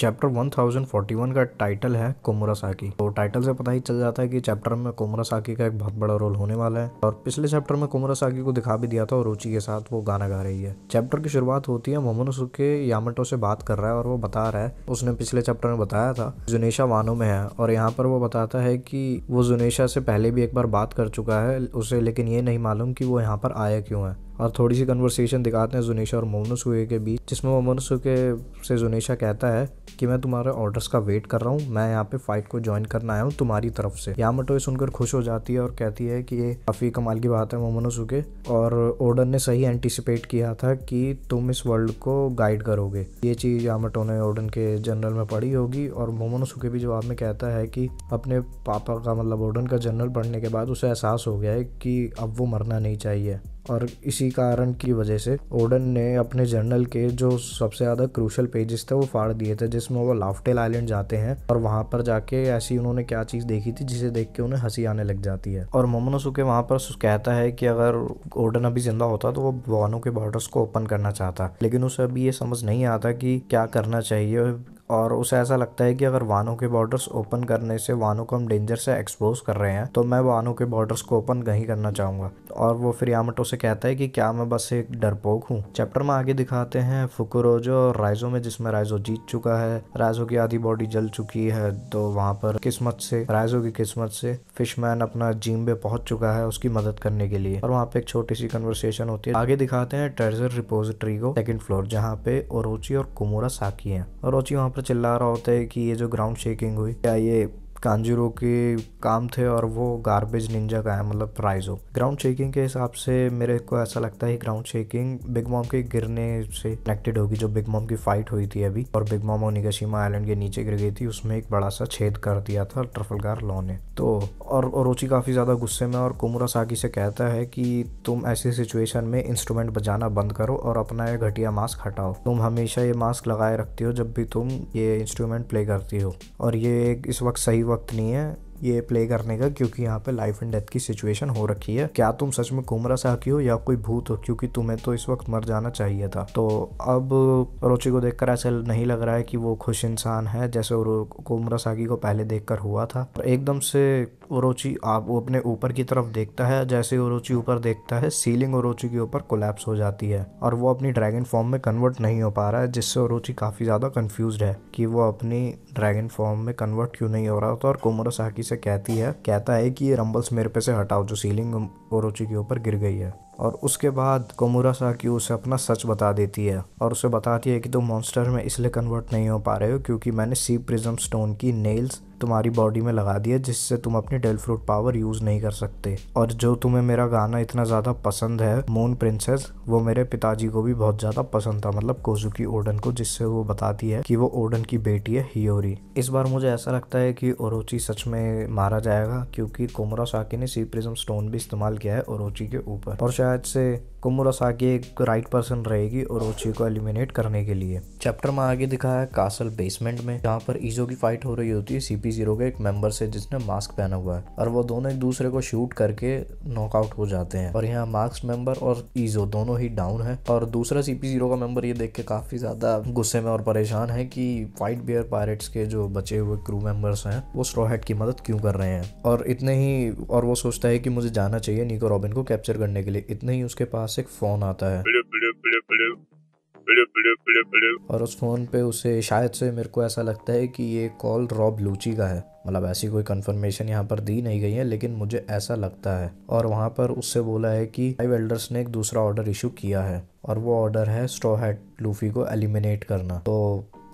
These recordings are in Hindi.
चैप्टर 1041 का टाइटल है कोमुरासाकी तो टाइटल से पता ही चल जाता है कि चैप्टर में साकी का एक बहुत बड़ा रोल होने वाला है और पिछले चैप्टर में साकी को दिखा भी दिया था और रुचि के साथ वो गाना गा रही है चैप्टर की शुरुआत होती है मोमोनोसुके यामटो से बात कर रहा है और वो बता रहा है उसने पिछले चैप्टर में बताया था जुनेशा वानो में है और यहाँ पर वो बताता है की वो जुनेशा से पहले भी एक बार बात कर चुका है उसे लेकिन ये नहीं मालूम की वो यहाँ पर आया क्यों है और थोड़ी सी कन्वर्सेशन दिखाते हैं जुनेशा और मोमनस हुए के बीच जिसमें मोमनस के से जुनेशा कहता है कि मैं तुम्हारे ऑर्डर्स का वेट कर रहा हूँ मैं यहाँ पे फाइट को ज्वाइन करना आया हूँ तुम्हारी तरफ से यामाटो ये सुनकर खुश हो जाती है और कहती है कि ये काफ़ी कमाल की बात है मोमनस के और ओडन ने सही एंटिसिपेट किया था कि तुम इस वर्ल्ड को गाइड करोगे ये चीज़ मटो ने ओडन के जनरल में पढ़ी होगी और मोमनस भी जवाब में कहता है कि अपने पापा का मतलब ओडन का जनरल पढ़ने के बाद उसे एहसास हो गया है कि अब वो मरना नहीं चाहिए और इसी कारण की वजह से ओडन ने अपने जर्नल के जो सबसे ज़्यादा क्रूशल पेजेस थे वो फाड़ दिए थे जिसमें वो लाफ्टेल आइलैंड जाते हैं और वहाँ पर जाके ऐसी उन्होंने क्या चीज़ देखी थी जिसे देख के उन्हें हंसी आने लग जाती है और सुके वहाँ पर कहता है कि अगर ओडन अभी जिंदा होता तो वो वाहनों के बॉर्डर्स को ओपन करना चाहता लेकिन उसे अभी ये समझ नहीं आता कि क्या करना चाहिए और उसे ऐसा लगता है कि अगर वानों के बॉर्डर्स ओपन करने से वानों को हम डेंजर से एक्सपोज कर रहे हैं तो मैं वानों के बॉर्डर्स को ओपन नहीं करना चाहूँगा और वो फिर यामटो से कहता है कि क्या मैं बस एक डरपोक हूँ चैप्टर में आगे दिखाते हैं फुकुरोजो और राइजो में जिसमें राइजो जीत चुका है राइजो की आधी बॉडी जल चुकी है तो वहाँ पर किस्मत से राइजो की किस्मत से फिशमैन अपना पे पहुंच चुका है उसकी मदद करने के लिए और वहाँ पे एक छोटी सी कन्वर्सेशन होती है आगे दिखाते हैं ट्रेजर रिपोजिटरी को सेकंड फ्लोर जहाँ पे ओरोची और कुमोरा साकी है ओरोची वहाँ पर चिल्ला रहा होता है कि ये जो ग्राउंड शेकिंग हुई क्या ये कांजीरो के काम थे और वो गार्बेज निंजा का है मतलब प्राइजो ग्राउंड शेकिंग के हिसाब से मेरे को ऐसा लगता है ग्राउंड शेकिंग बिग मॉम के गिरने से कनेक्टेड होगी जो बिग मॉम की फाइट हुई थी अभी और बिग मॉम और निगाशीमा आइलैंड के नीचे गिर गई थी उसमें एक बड़ा सा छेद कर दिया था ट्रफलगार लॉ ने तो और रोचि काफ़ी ज़्यादा गुस्से में और कुमरा सागी से कहता है कि तुम ऐसी सिचुएशन में इंस्ट्रूमेंट बजाना बंद करो और अपना ये घटिया मास्क हटाओ तुम हमेशा ये मास्क लगाए रखती हो जब भी तुम ये इंस्ट्रूमेंट प्ले करती हो और ये एक इस वक्त सही वक्त नहीं है ये प्ले करने का क्योंकि यहाँ पे लाइफ एंड डेथ की सिचुएशन हो रखी है क्या तुम सच में कुमरा साकी हो या कोई भूत हो क्योंकि तुम्हें तो इस वक्त मर जाना चाहिए था तो अब रोची को देखकर ऐसा नहीं लग रहा है कि वो खुश इंसान है जैसे कुमरा साकी को पहले देखकर हुआ था एकदम से ओरोची आप वो अपने ऊपर की तरफ देखता है जैसे ओरोची ऊपर देखता है सीलिंग ओरोची के ऊपर कोलैप्स हो जाती है और वो अपनी ड्रैगन फॉर्म में कन्वर्ट नहीं हो पा रहा है जिससे ओरोची काफ़ी ज़्यादा कन्फ्यूज है कि वो अपनी ड्रैगन फॉर्म में कन्वर्ट क्यों नहीं हो रहा होता और कोमोरा साकी से कहती है कहता है कि ये रंबल्स मेरे पे से हटाओ जो सीलिंग ओरोची के ऊपर गिर गई है और उसके बाद कोमुरा साकी उसे अपना सच बता देती है और उसे बताती है कि तुम तो मॉन्स्टर में इसलिए कन्वर्ट नहीं हो पा रहे हो क्योंकि मैंने सी प्रिज्म स्टोन की नेल्स तुम्हारी बॉडी में लगा दिया जिससे तुम अपनी डेल फ्रूट पावर यूज़ नहीं कर सकते और जो तुम्हें मेरा गाना इतना ज़्यादा पसंद है मून प्रिंसेस वो मेरे पिताजी को भी बहुत ज़्यादा पसंद था मतलब कोजुकी ओडन को जिससे वो बताती है कि वो ओडन की बेटी है हियोरी इस बार मुझे ऐसा लगता है कि ओरोची सच में मारा जाएगा क्योंकि कोमरा साकी ने सी प्रिज्म स्टोन भी इस्तेमाल किया है ओरोची के ऊपर और शायद शायद से कुमुरासाकी एक राइट पर्सन रहेगी और ओची को एलिमिनेट करने के लिए चैप्टर में आगे दिखाया है कासल बेसमेंट में जहाँ पर ईजो की फाइट हो रही होती है सीपी जीरो के एक मेंबर से जिसने मास्क पहना हुआ है और वो दोनों एक दूसरे को शूट करके नॉकआउट हो जाते हैं और यहाँ मास्क मेंबर और ईजो दोनों ही डाउन है और दूसरा सीपी जीरो का मेंबर ये देख के काफी ज्यादा गुस्से में और परेशान है की वाइट बियर पायरेट्स के जो बचे हुए क्रू मेंबर्स हैं वो स्ट्रोहेट की मदद क्यों कर रहे हैं और इतने ही और वो सोचता है कि मुझे जाना चाहिए निको रॉबिन को कैप्चर करने के लिए इतने ही उसके पास एक फ़ोन आता है और उस फ़ोन पे उसे शायद से मेरे को ऐसा लगता है कि ये कॉल रॉब लूची का है मतलब ऐसी कोई कंफर्मेशन यहाँ पर दी नहीं गई है लेकिन मुझे ऐसा लगता है और वहाँ पर उससे बोला है कि फाइव एल्डर्स ने एक दूसरा ऑर्डर इशू किया है और वो ऑर्डर है स्ट्रॉ हैट लूफी को एलिमिनेट करना तो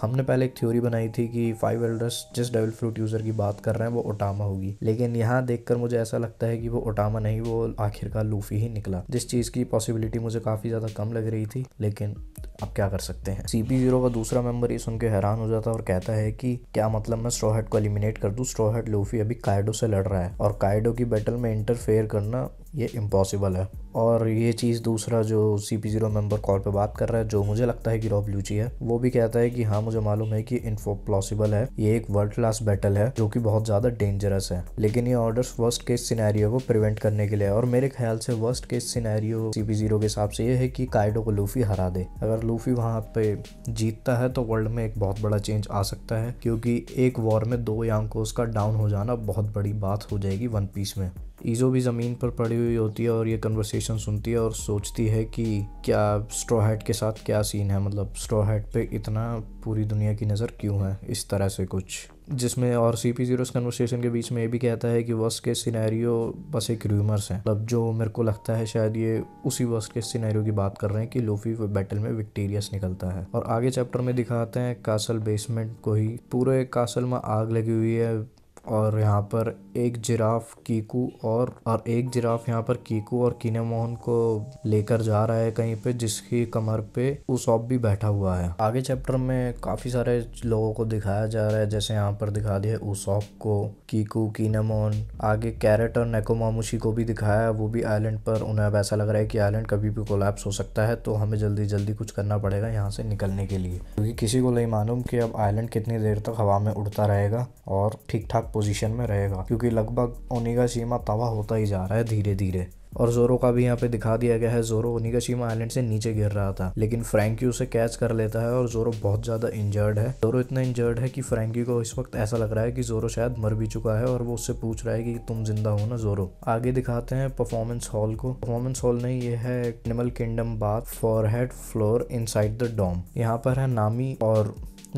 हमने पहले एक थ्योरी बनाई थी कि फाइव एल्डर्स जिस डेविल फ्रूट यूज़र की बात कर रहे हैं वो ओटामा होगी लेकिन यहाँ देखकर मुझे ऐसा लगता है कि वो ओटामा नहीं वो आखिरकार लूफी ही निकला जिस चीज़ की पॉसिबिलिटी मुझे काफ़ी ज़्यादा कम लग रही थी लेकिन अब क्या कर सकते हैं सी पी जीरो का दूसरा मेंबर ये सुन के हैरान हो जाता है और कहता है कि क्या मतलब मैं स्ट्रोहेड को एलिमिनेट कर दूँ स्ट्रोहेड लूफी अभी कायडो से लड़ रहा है और कायडो की बैटल में इंटरफेयर करना ये इम्पॉसिबल है और ये चीज़ दूसरा जो C P zero member call पर बात कर रहा है जो मुझे लगता है कि रॉब लूची है वो भी कहता है कि हाँ मुझे मालूम है कि इनफो पॉसिबल है ये एक वर्ल्ड क्लास बैटल है जो कि बहुत ज़्यादा डेंजरस है लेकिन ये ऑर्डर्स वर्स्ट केस सिनेरियो को प्रिवेंट करने के लिए और मेरे ख्याल से worst case scenario C P zero के हिसाब से ये है कि कायडो को लूफी हरा दे अगर लूफ़ी वहाँ पे जीतता है तो वर्ल्ड में एक बहुत बड़ा चेंज आ सकता है क्योंकि एक वॉर में दो यांकोस का डाउन हो जाना बहुत बड़ी बात हो जाएगी वन पीस में ईज़ो भी ज़मीन पर पड़ी हुई होती है और ये कन्वर्सेशन सुनती है और सोचती है कि क्या स्ट्रोहैट के साथ क्या सीन है मतलब स्ट्रोहैट पे इतना पूरी दुनिया की नज़र क्यों है इस तरह से कुछ जिसमें और सी पी जीरो कन्वर्सेशन के बीच में ये भी कहता है कि वर्ष के सिनेरियो बस एक र्यूमर्स है मतलब जो मेरे को लगता है शायद ये उसी वर्ष के सिनेरियो की बात कर रहे हैं कि लोफी बैटल में विक्टेरियस निकलता है और आगे चैप्टर में दिखाते हैं कासल बेसमेंट को ही पूरे कासल में आग लगी हुई है और यहाँ पर एक जिराफ कीकू और और एक जिराफ यहाँ पर कीकू और मोहन को लेकर जा रहा है कहीं पे जिसकी कमर पे उसॉप भी बैठा हुआ है आगे चैप्टर में काफी सारे लोगों को दिखाया जा रहा है जैसे यहाँ पर दिखा दिया उसॉप को कीकू मोहन आगे कैरेट और नेकोमामुशी को भी दिखाया है वो भी आइलैंड पर उन्हें अब ऐसा लग रहा है कि आइलैंड कभी भी कोलैप्स हो सकता है तो हमें जल्दी जल्दी कुछ करना पड़ेगा यहाँ से निकलने के लिए क्योंकि किसी को नहीं मालूम कि अब आइलैंड कितनी देर तक हवा में उड़ता रहेगा और ठीक ठाक पोजीशन में रहेगा क्योंकि लगभग ओनिगा सीमा तवा होता ही जा रहा है धीरे धीरे और जोरो का भी यहाँ पे दिखा दिया गया है जोरो ओनिगाशीमा आइलैंड से नीचे गिर रहा था लेकिन फ्रैंकी उसे कैच कर लेता है और जोरो बहुत ज़्यादा इंजर्ड है जोरो इतना इंजर्ड है कि फ्रैंकी को इस वक्त ऐसा लग रहा है कि जोरो शायद मर भी चुका है और वो उससे पूछ रहा है कि तुम जिंदा हो ना जोरो आगे दिखाते हैं परफॉर्मेंस हॉल को परफॉर्मेंस हॉल नहीं ये है animal kingdom bath for head floor in the dome यहाँ पर है नामी और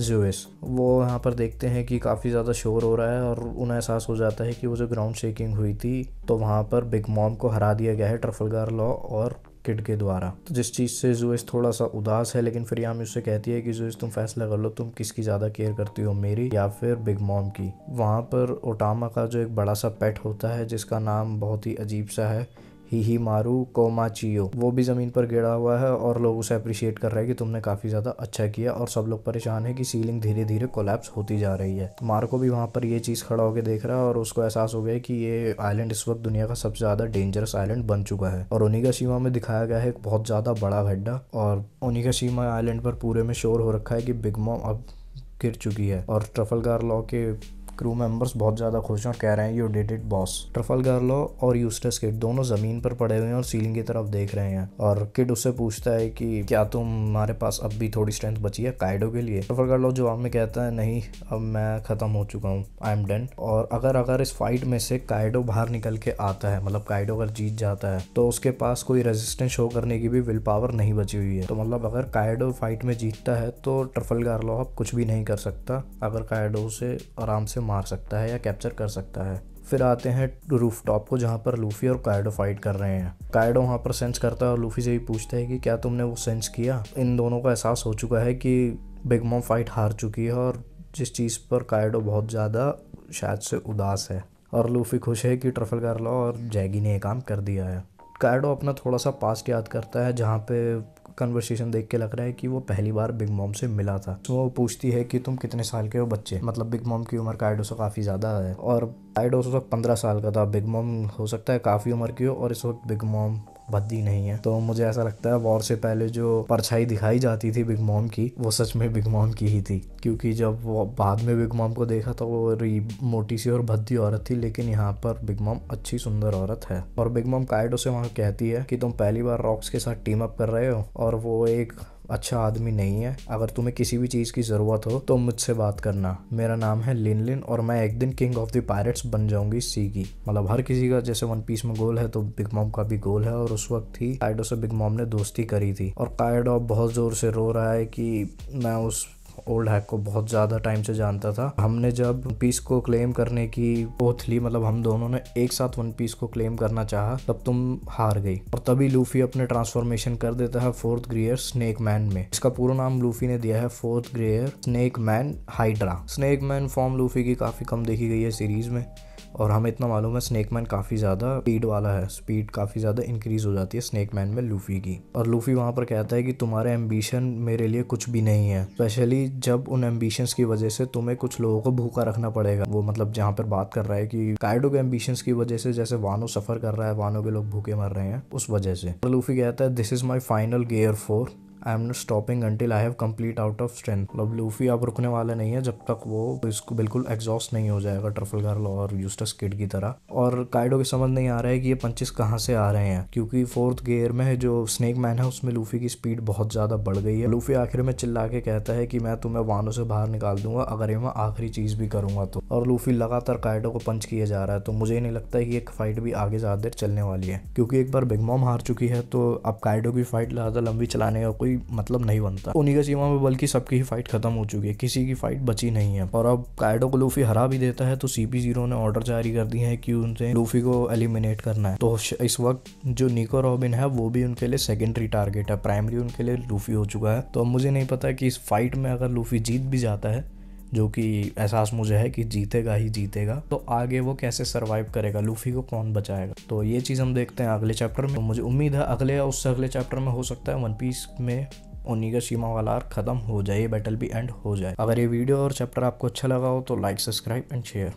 जूस वो यहाँ पर देखते हैं कि काफ़ी ज़्यादा शोर हो रहा है और उन्हें एहसास हो जाता है कि वो जो ग्राउंड शेकिंग हुई थी तो वहाँ पर बिग मॉम को हरा दिया गया है ट्रफलगार लॉ और किड के द्वारा तो जिस चीज़ से जूस थोड़ा सा उदास है लेकिन फिर यहाँ उससे कहती है कि जूस तुम फैसला कर लो तुम किसकी ज़्यादा केयर करती हो मेरी या फिर बिग मॉम की वहाँ पर ओटामा का जो एक बड़ा सा पेट होता है जिसका नाम बहुत ही अजीब सा है ही ही कोमा कोमाचियो वो भी ज़मीन पर गिरा हुआ है और लोग उसे अप्रिशिएट कर रहे हैं कि तुमने काफ़ी ज़्यादा अच्छा किया और सब लोग परेशान है कि सीलिंग धीरे धीरे कोलेप्स होती जा रही है मार्को भी वहाँ पर ये चीज़ खड़ा होकर देख रहा है और उसको एहसास हो गया कि ये आइलैंड इस वक्त दुनिया का सबसे ज़्यादा डेंजरस आइलैंड बन चुका है और उन्हीं सीमा में दिखाया गया है एक बहुत ज़्यादा बड़ा गड्ढा और उन्हीं सीमा आइलैंड पर पूरे में शोर हो रखा है कि बिग मॉम अब गिर चुकी है और ट्रफल गार लॉ के क्रू मेंबर्स बहुत ज़्यादा खुश हैं और कह रहे हैं you did it boss Trafalgar Law और यूस्टस किड दोनों ज़मीन पर पड़े हुए हैं और सीलिंग की तरफ देख रहे हैं और किड उससे पूछता है कि क्या तुम हमारे पास अब भी थोड़ी स्ट्रेंथ बची है काइडो के लिए ट्रफल गार्लो जवाब में कहता है नहीं अब मैं ख़त्म हो चुका हूँ आई एम डेंट और अगर अगर इस फाइट में से काइडो बाहर निकल के आता है मतलब काइडो अगर जीत जाता है तो उसके पास कोई रेजिस्टेंस शो करने की भी विल पावर नहीं बची हुई है तो मतलब अगर काइडो फाइट में जीतता है तो ट्रफल गार्लो अब कुछ भी नहीं कर सकता अगर काइडो से आराम से मार सकता है या कैप्चर कर सकता है फिर आते हैं रूफ टॉप को जहाँ पर लूफी और कायडो फाइट कर रहे हैं कायडो वहाँ पर सेंस करता है और लूफी से भी पूछता है कि क्या तुमने वो सेंस किया इन दोनों का एहसास हो चुका है कि बिग मॉम फाइट हार चुकी है और जिस चीज़ पर कायडो बहुत ज़्यादा शायद से उदास है और लूफी खुश है कि ट्रफल लो और जैगी ने यह काम कर दिया है कायडो अपना थोड़ा सा पास्ट याद करता है जहाँ पे कन्वर्सेशन देख के लग रहा है कि वो पहली बार बिग मॉम से मिला था तो वो पूछती है कि तुम कितने साल के हो बच्चे मतलब बिग मॉम की उम्र का से काफ़ी ज़्यादा है और एडोसो वक्त पंद्रह साल का था बिग मॉम हो सकता है काफ़ी उम्र की हो और इस वक्त बिग मॉम भद्दी नहीं है तो मुझे ऐसा लगता है वॉर से पहले जो परछाई दिखाई जाती थी बिग मॉम की वो सच में बिग मॉम की ही थी क्योंकि जब वो बाद में बिग मॉम को देखा तो वो मोटी सी और भद्दी औरत थी लेकिन यहाँ पर बिग मॉम अच्छी सुंदर औरत है और बिग मॉम काइडो से वहाँ कहती है कि तुम पहली बार रॉक्स के साथ टीम अप कर रहे हो और वो एक अच्छा आदमी नहीं है अगर तुम्हें किसी भी चीज़ की ज़रूरत हो तो मुझसे बात करना मेरा नाम है लिन लिन और मैं एक दिन किंग ऑफ द पायरेट्स बन जाऊंगी सी की मतलब हर किसी का जैसे वन पीस में गोल है तो बिग मॉम का भी गोल है और उस वक्त ही कायडो से बिग मॉम ने दोस्ती करी थी और कायडो बहुत ज़ोर से रो रहा है कि मैं उस ओल्ड हैक को बहुत ज़्यादा टाइम से जानता था हमने जब पीस को क्लेम करने की ओथ ली मतलब हम दोनों ने एक साथ वन पीस को क्लेम करना चाहा तब तुम हार गई और तभी लूफी अपने ट्रांसफॉर्मेशन कर देता है फोर्थ ग्रेयर स्नेक मैन में इसका पूरा नाम लूफी ने दिया है fourth gear snake man hydra snake man form Luffy की काफ़ी कम देखी गई है सीरीज में और हमें इतना मालूम है स्नैक मैन काफ़ी ज़्यादा स्पीड वाला है स्पीड काफ़ी ज़्यादा इंक्रीज़ हो जाती है स्नैक मैन में लूफ़ी की और लूफ़ी वहाँ पर कहता है कि तुम्हारे एम्बिशन मेरे लिए कुछ भी नहीं है स्पेशली जब उन एम्बिशंस की वजह से तुम्हें कुछ लोगों को भूखा रखना पड़ेगा वो मतलब जहाँ पर बात कर रहा है कि कायडो के एम्बिशंस की वजह से जैसे वानो सफ़र कर रहा है वाहनों के लोग भूखे मर रहे हैं उस वजह से लूफ़ी कहता है this is my final gear four I am not stopping until I have complete out of strength मतलब लूफी अब रुकने वाला नहीं है जब तक वो इसको बिल्कुल एग्जॉस्ट नहीं हो जाएगा ट्रफल गर्ल और यूस्टस किड की तरह और काइडो के समझ नहीं आ रहा है कि ये पंचिस कहाँ से आ रहे हैं क्योंकि फोर्थ गेयर में जो स्नेक मैन है उसमें लूफी की स्पीड बहुत ज़्यादा बढ़ गई है लूफी आखिर में चिल्ला के कहता है कि मैं तुम्हें वानों से बाहर निकाल दूंगा अगर ये मैं आखिरी चीज़ भी करूंगा तो और लूफी लगातार काइडो को पंच किया जा रहा है तो मुझे नहीं लगता है कि एक फाइट भी आगे ज़्यादा देर चलने वाली है क्योंकि एक बार बिग मॉम हार चुकी है तो अब काइडो की फाइट ज़्यादा लंबी चलाने का कोई कोई मतलब नहीं बनता उन्हीं ओनिगा सीमा में बल्कि सबकी ही फाइट खत्म हो चुकी है किसी की फाइट बची नहीं है और अब कायडो को लूफी हरा भी देता है तो सीपी जीरो ने ऑर्डर जारी कर दी है कि उनसे लूफी को एलिमिनेट करना है तो इस वक्त जो निको रॉबिन है वो भी उनके लिए सेकेंडरी टारगेट है प्राइमरी उनके लिए लूफी हो चुका है तो अब मुझे नहीं पता कि इस फाइट में अगर लूफी जीत भी जाता है जो कि एहसास मुझे है कि जीतेगा ही जीतेगा तो आगे वो कैसे सर्वाइव करेगा लूफी को कौन बचाएगा तो ये चीज़ हम देखते हैं अगले चैप्टर में तो मुझे उम्मीद है अगले या उससे अगले चैप्टर में हो सकता है वन पीस में का सीमा वाला ख़त्म हो जाए ये बैटल भी एंड हो जाए अगर ये वीडियो और चैप्टर आपको अच्छा लगा हो तो लाइक सब्सक्राइब एंड शेयर